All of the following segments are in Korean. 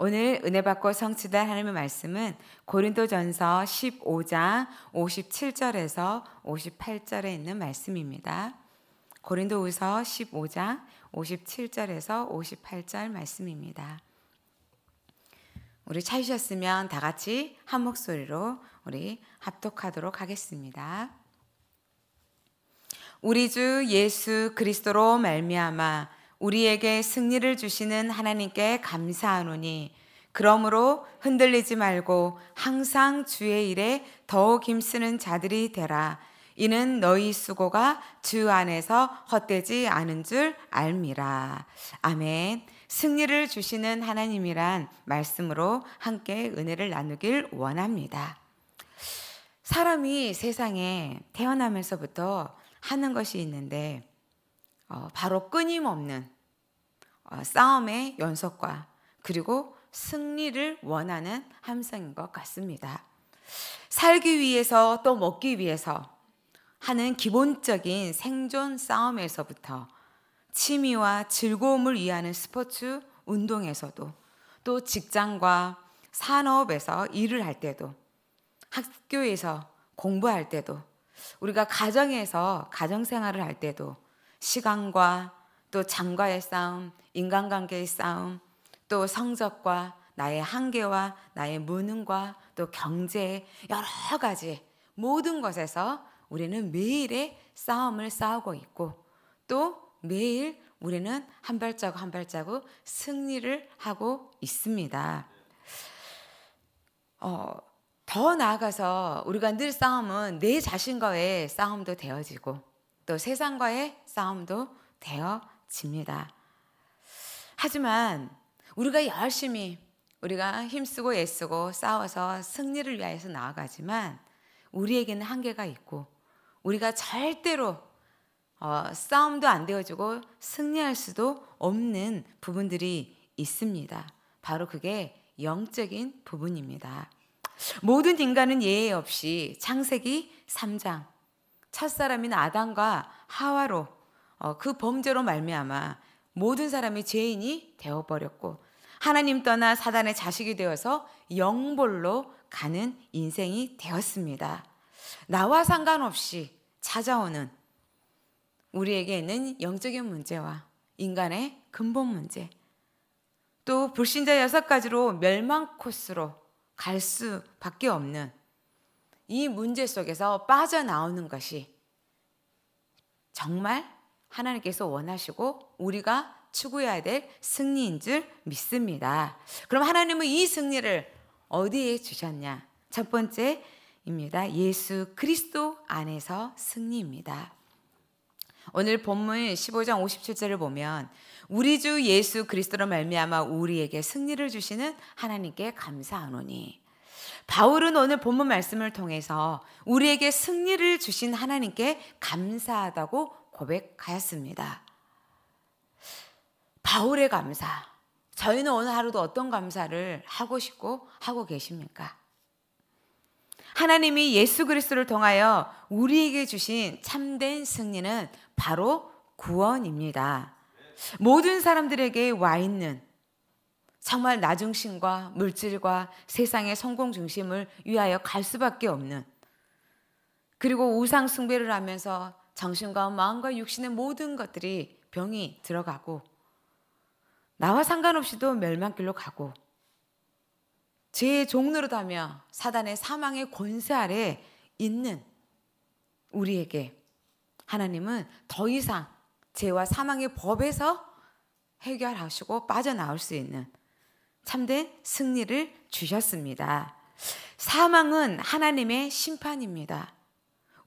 오늘 은혜 받고 성취된 하나님의 말씀은 고린도전서 15장 57절에서 58절에 있는 말씀입니다. 고린도후서 15장 57절에서 58절 말씀입니다. 우리 찾으셨으면 다 같이 한 목소리로 우리 합독하도록 하겠습니다. 우리 주 예수 그리스도로 말미암아 우리에게 승리를 주시는 하나님께 감사하노니 그러므로 흔들리지 말고 항상 주의 일에 더욱 힘쓰는 자들이 되라. 이는 너희 수고가 주 안에서 헛되지 않은 줄 알미라. 아멘. 승리를 주시는 하나님이란 말씀으로 함께 은혜를 나누길 원합니다. 사람이 세상에 태어나면서부터 하는 것이 있는데 어, 바로 끊임없는 어, 싸움의 연속과 그리고 승리를 원하는 함성인 것 같습니다. 살기 위해서 또 먹기 위해서 하는 기본적인 생존 싸움에서부터 취미와 즐거움을 위하는 스포츠 운동에서도 또 직장과 산업에서 일을 할 때도 학교에서 공부할 때도 우리가 가정에서 가정 생활을 할 때도 시간과 또 장과의 싸움, 인간관계의 싸움, 또 성적과 나의 한계와 나의 무능과 또 경제의 여러 가지 모든 것에서 우리는 매일의 싸움을 싸우고 있고 또 매일 우리는 한 발자국 한 발자국 승리를 하고 있습니다. 어, 더 나아가서 우리가 늘 싸움은 내 자신과의 싸움도 되어지고 또 세상과의 싸움도 되어집니다. 하지만 우리가 열심히 우리가 힘쓰고 애쓰고 싸워서 승리를 위해서 나아가지만 우리에게는 한계가 있고 우리가 절대로 어, 싸움도 안 되어지고 승리할 수도 없는 부분들이 있습니다. 바로 그게 영적인 부분입니다. 모든 인간은 예외 없이 창세기 3장 첫사람인 아담과 하와로 어, 그 범죄로 말미암아 모든 사람이 죄인이 되어버렸고 하나님 떠나 사단의 자식이 되어서 영벌로 가는 인생이 되었습니다. 나와 상관없이 찾아오는 우리에게 있는 영적인 문제와 인간의 근본 문제 또 불신자 여섯 가지로 멸망 코스로 갈 수밖에 없는 이 문제 속에서 빠져나오는 것이 정말 하나님께서 원하시고 우리가 추구해야 될 승리인 줄 믿습니다. 그럼 하나님은 이 승리를 어디에 주셨냐? 첫 번째입니다. 예수 그리스도 안에서 승리입니다. 오늘 본문 15장 57절을 보면 우리 주 예수 그리스도로 말미암아 우리에게 승리를 주시는 하나님께 감사하노니 바울은 오늘 본문 말씀을 통해서 우리에게 승리를 주신 하나님께 감사하다고 고백하였습니다. 바울의 감사. 저희는 오늘 하루도 어떤 감사를 하고 싶고 하고 계십니까? 하나님이 예수 그리스도를 통하여 우리에게 주신 참된 승리는 바로 구원입니다. 모든 사람들에게 와 있는 정말 나중심과 물질과 세상의 성공 중심을 위하여 갈 수밖에 없는 그리고 우상 숭배를 하면서 정신과 마음과 육신의 모든 것들이 병이 들어가고 나와 상관없이도 멸망길로 가고 죄의 종로로다며 사단의 사망의 권세 아래 있는 우리에게 하나님은 더 이상 죄와 사망의 법에서 해결하시고 빠져나올 수 있는 참된 승리를 주셨습니다. 사망은 하나님의 심판입니다.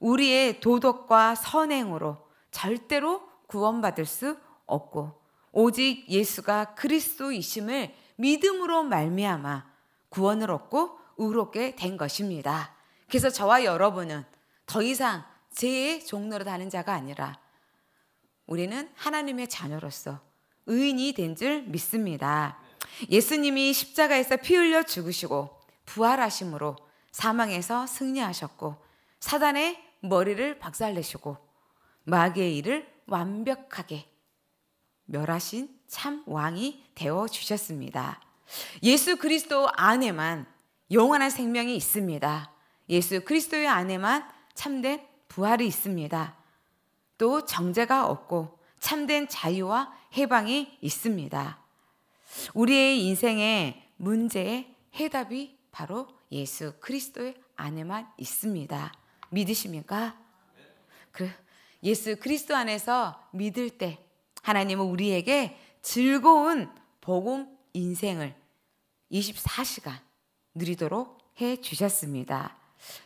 우리의 도덕과 선행으로 절대로 구원받을 수 없고 오직 예수가 그리스도이심을 믿음으로 말미암아 구원을 얻고 의롭게 된 것입니다. 그래서 저와 여러분은 더 이상 죄의 종로로 다는 자가 아니라 우리는 하나님의 자녀로서 의인이 된 줄 믿습니다. 예수님이 십자가에서 피 흘려 죽으시고 부활하심으로 사망에서 승리하셨고 사단의 머리를 박살내시고 마귀의 일을 완벽하게 멸하신 참 왕이 되어 주셨습니다. 예수 그리스도 안에만 영원한 생명이 있습니다. 예수 그리스도의 안에만 참된 부활이 있습니다. 또 정제가 없고 참된 자유와 해방이 있습니다. 우리의 인생의 문제의 해답이 바로 예수 그리스도의 안에만 있습니다. 믿으십니까? 그 예수 그리스도 안에서 믿을 때 하나님은 우리에게 즐거운 복음 인생을 24시간 누리도록 해 주셨습니다.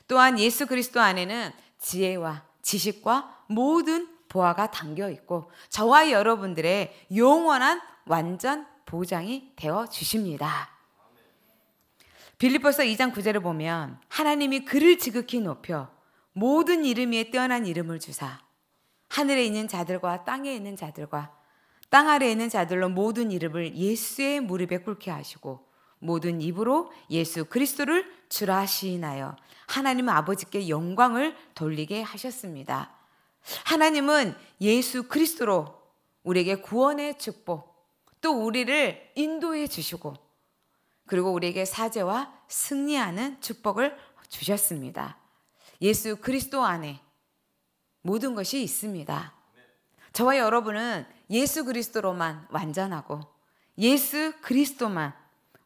또한 예수 그리스도 안에는 지혜와 지식과 모든 보화가 담겨 있고 저와 여러분들의 영원한 완전 보장이 되어 주십니다. 빌립보서 2장 9절을 보면 하나님이 그를 지극히 높여 모든 이름 위에 뛰어난 이름을 주사 하늘에 있는 자들과 땅에 있는 자들과 땅 아래에 있는 자들로 모든 이름을 예수의 무릎에 꿇게 하시고 모든 입으로 예수 그리스도를 주라 시인하여 하나님 아버지께 영광을 돌리게 하셨습니다. 하나님은 예수 그리스도로 우리에게 구원의 축복, 또 우리를 인도해 주시고 그리고 우리에게 사제와 승리하는 축복을 주셨습니다. 예수 그리스도 안에 모든 것이 있습니다. 저와 여러분은 예수 그리스도로만 완전하고 예수 그리스도만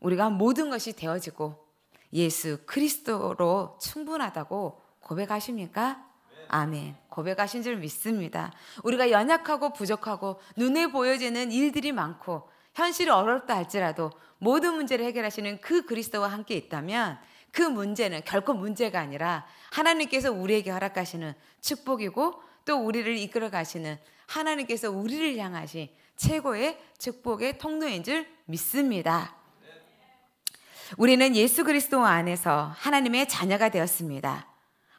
우리가 모든 것이 되어지고 예수 그리스도로 충분하다고 고백하십니까? 아멘. 고백하신 줄 믿습니다. 우리가 연약하고 부족하고 눈에 보여지는 일들이 많고 현실이 어렵다 할지라도 모든 문제를 해결하시는 그 그리스도와 함께 있다면 그 문제는 결코 문제가 아니라 하나님께서 우리에게 허락하시는 축복이고 또 우리를 이끌어 가시는 하나님께서 우리를 향하신 최고의 축복의 통로인 줄 믿습니다. 우리는 예수 그리스도 안에서 하나님의 자녀가 되었습니다.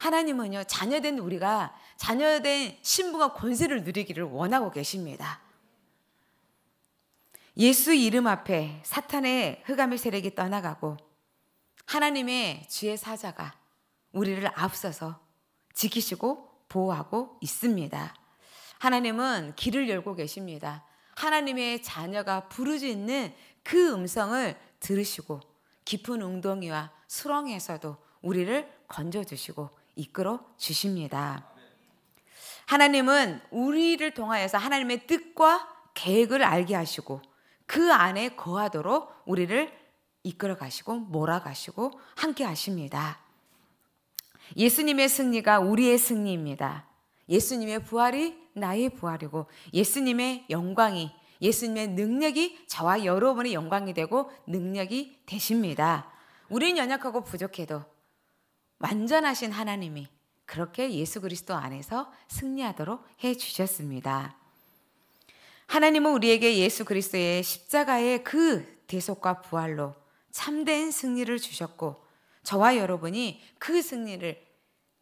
하나님은요, 자녀된 우리가 자녀된 신부가 권세를 누리기를 원하고 계십니다. 예수 이름 앞에 사탄의 흑암의 세력이 떠나가고 하나님의 주의 사자가 우리를 앞서서 지키시고 보호하고 있습니다. 하나님은 길을 열고 계십니다. 하나님의 자녀가 부르짖는 그 음성을 들으시고 깊은 웅덩이와 수렁에서도 우리를 건져 주시고 이끌어 주십니다. 하나님은 우리를 통하여서 하나님의 뜻과 계획을 알게 하시고 그 안에 거하도록 우리를 이끌어 가시고 몰아가시고 함께 하십니다. 예수님의 승리가 우리의 승리입니다. 예수님의 부활이 나의 부활이고 예수님의 영광이 예수님의 능력이 저와 여러분의 영광이 되고 능력이 되십니다. 우리 연약하고 부족해도 완전하신 하나님이 그렇게 예수 그리스도 안에서 승리하도록 해 주셨습니다. 하나님은 우리에게 예수 그리스도의 십자가의 그 대속과 부활로 참된 승리를 주셨고 저와 여러분이 그 승리를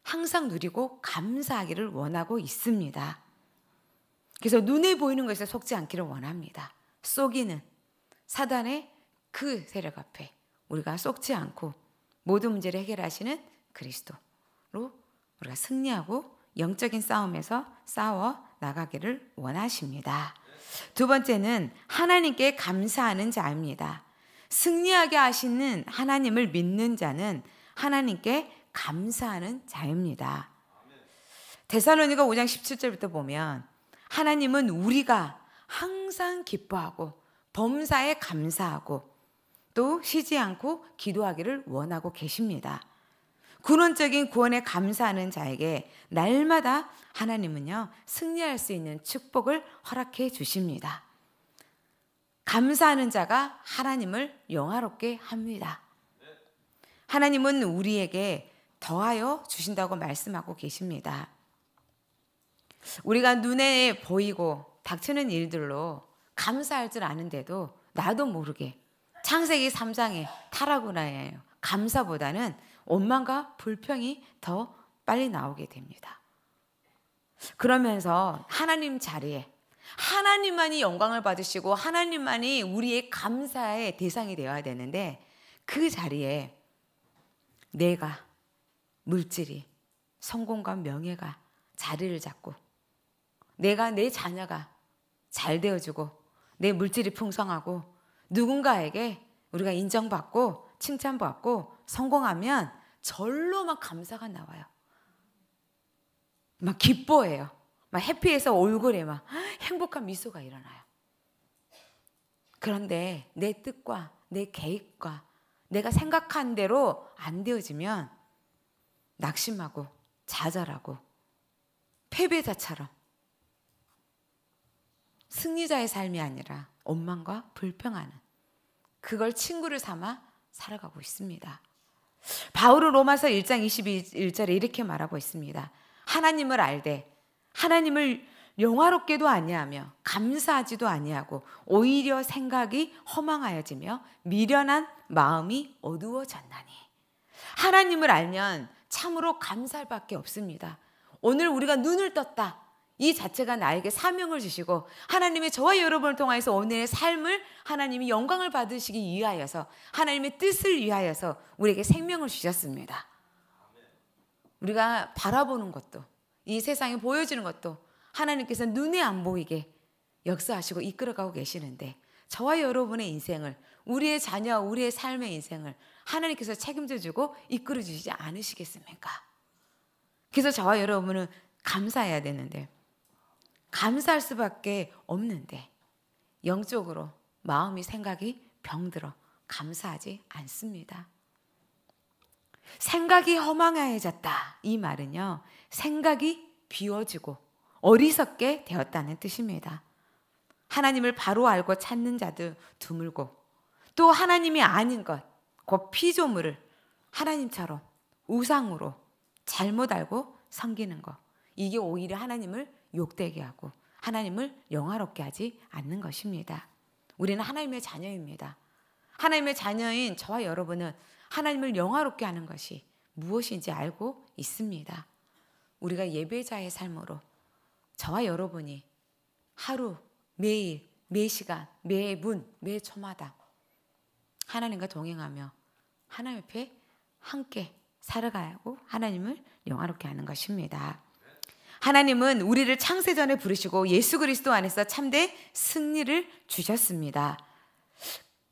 항상 누리고 감사하기를 원하고 있습니다. 그래서 눈에 보이는 것에 속지 않기를 원합니다. 속이는 사단의 그 세력 앞에 우리가 속지 않고 모든 문제를 해결하시는 그리스도로 우리가 승리하고 영적인 싸움에서 싸워 나가기를 원하십니다. 두 번째는 하나님께 감사하는 자입니다. 승리하게 하시는 하나님을 믿는 자는 하나님께 감사하는 자입니다. 데살로니가 5장 17절부터 보면 하나님은 우리가 항상 기뻐하고 범사에 감사하고 또 쉬지 않고 기도하기를 원하고 계십니다. 근원적인 구원에 감사하는 자에게 날마다 하나님은요, 승리할 수 있는 축복을 허락해 주십니다. 감사하는 자가 하나님을 영화롭게 합니다. 하나님은 우리에게 더하여 주신다고 말씀하고 계십니다. 우리가 눈에 보이고 닥치는 일들로 감사할 줄 아는데도 나도 모르게 창세기 3장의 타락구나예 감사보다는 원망과 불평이 더 빨리 나오게 됩니다. 그러면서 하나님 자리에 하나님만이 영광을 받으시고 하나님만이 우리의 감사의 대상이 되어야 되는데 그 자리에 내가 물질이 성공과 명예가 자리를 잡고 내가 내 자녀가 잘 되어주고 내 물질이 풍성하고 누군가에게 우리가 인정받고 칭찬받고 성공하면 절로 막 감사가 나와요. 막 기뻐해요. 막 해피해서 얼굴에 막 행복한 미소가 일어나요. 그런데 내 뜻과 내 계획과 내가 생각한 대로 안 되어지면 낙심하고 좌절하고 패배자처럼 승리자의 삶이 아니라 원망과 불평하는 그걸 친구를 삼아 살아가고 있습니다. 바울은 로마서 1장 21절에 이렇게 말하고 있습니다. 하나님을 알되 하나님을 영화롭게도 아니하며 감사하지도 아니하고 오히려 생각이 허망하여지며 미련한 마음이 어두워졌나니 하나님을 알면 참으로 감사할 밖에 없습니다. 오늘 우리가 눈을 떴다. 이 자체가 나에게 사명을 주시고 하나님의 저와 여러분을 통해서 오늘의 삶을 하나님이 영광을 받으시기 위하여서 하나님의 뜻을 위하여서 우리에게 생명을 주셨습니다. 우리가 바라보는 것도 이 세상에 보여지는 것도 하나님께서 눈에 안 보이게 역사하시고 이끌어가고 계시는데 저와 여러분의 인생을 우리의 자녀 우리의 삶의 인생을 하나님께서 책임져주고 이끌어주시지 않으시겠습니까? 그래서 저와 여러분은 감사해야 되는데 감사할 수밖에 없는데 영적으로 마음이 생각이 병들어 감사하지 않습니다. 생각이 허망해졌다. 이 말은요. 생각이 비워지고 어리석게 되었다는 뜻입니다. 하나님을 바로 알고 찾는 자도 드물고 또 하나님이 아닌 것, 곧 피조물을 하나님처럼 우상으로 잘못 알고 섬기는 것. 이게 오히려 하나님을 욕되게 하고 하나님을 영화롭게 하지 않는 것입니다. 우리는 하나님의 자녀입니다. 하나님의 자녀인 저와 여러분은 하나님을 영화롭게 하는 것이 무엇인지 알고 있습니다. 우리가 예배자의 삶으로 저와 여러분이 하루, 매일, 매 시간, 매 분, 매 초마다 하나님과 동행하며 하나님 앞에 함께 살아가고 하나님을 영화롭게 하는 것입니다. 하나님은 우리를 창세전에 부르시고 예수 그리스도 안에서 참된 승리를 주셨습니다.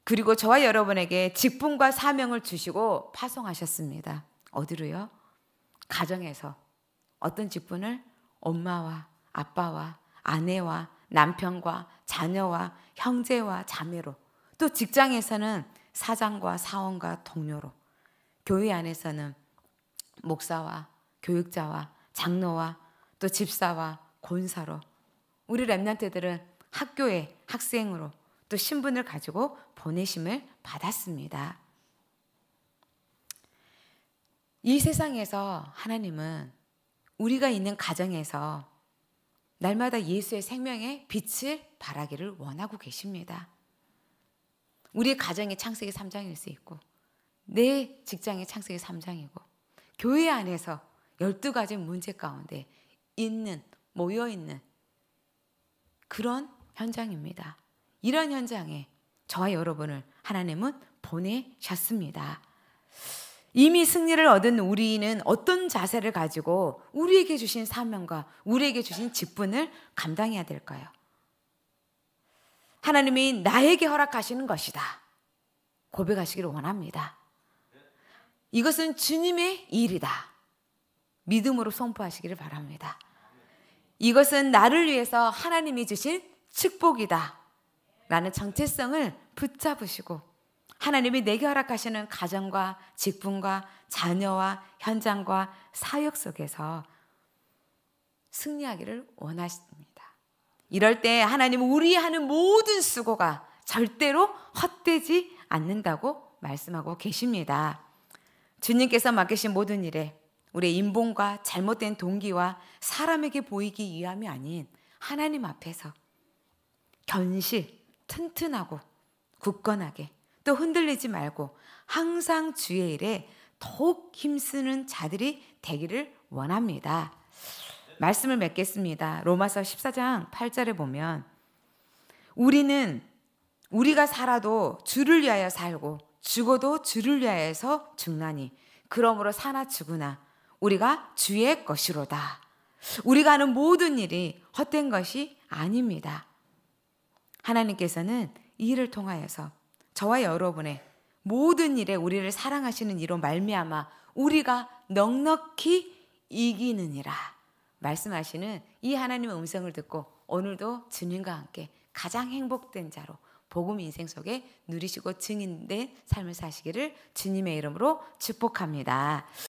그리고 저와 여러분에게 직분과 사명을 주시고 파송하셨습니다. 어디로요? 가정에서 어떤 직분을 엄마와 아빠와 아내와 남편과 자녀와 형제와 자매로 또 직장에서는 사장과 사원과 동료로 교회 안에서는 목사와 교육자와 장로와 또 집사와 권사로 우리 랩런트들은 학교에 학생으로 또 신분을 가지고 보내심을 받았습니다. 이 세상에서 하나님은 우리가 있는 가정에서 날마다 예수의 생명의 빛을 발하기를 원하고 계십니다. 우리 가정이 창세기 3장일 수 있고 내 직장이 창세기 3장이고 교회 안에서 12가지 문제 가운데 있는, 모여 있는 그런 현장입니다. 이런 현장에 저와 여러분을 하나님은 보내셨습니다. 이미 승리를 얻은 우리는 어떤 자세를 가지고 우리에게 주신 사명과 우리에게 주신 직분을 감당해야 될까요? 하나님이 나에게 허락하시는 것이다. 고백하시기를 원합니다. 이것은 주님의 일이다. 믿음으로 선포하시기를 바랍니다. 이것은 나를 위해서 하나님이 주신 축복이다. 라는 정체성을 붙잡으시고 하나님이 내게 허락하시는 가정과 직분과 자녀와 현장과 사역 속에서 승리하기를 원하십니다. 이럴 때하나님 우리 하는 모든 수고가 절대로 헛되지 않는다고 말씀하고 계십니다. 주님께서 맡기신 모든 일에 우리의 인본과 잘못된 동기와 사람에게 보이기 위함이 아닌 하나님 앞에서 견실, 튼튼하고 굳건하게 또 흔들리지 말고 항상 주의 일에 더욱 힘쓰는 자들이 되기를 원합니다. 말씀을 맺겠습니다. 로마서 14장 8절에 보면 우리는 우리가 살아도 주를 위하여 살고 죽어도 주를 위하여서 죽나니 그러므로 사나 죽으나 우리가 주의 것이로다. 우리가 하는 모든 일이 헛된 것이 아닙니다. 하나님께서는 이 일을 통하여서 저와 여러분의 모든 일에 우리를 사랑하시는 이로 말미암아 우리가 넉넉히 이기느니라 말씀하시는 이 하나님의 음성을 듣고 오늘도 주님과 함께 가장 행복된 자로 복음 인생 속에 누리시고 증인된 삶을 사시기를 주님의 이름으로 축복합니다.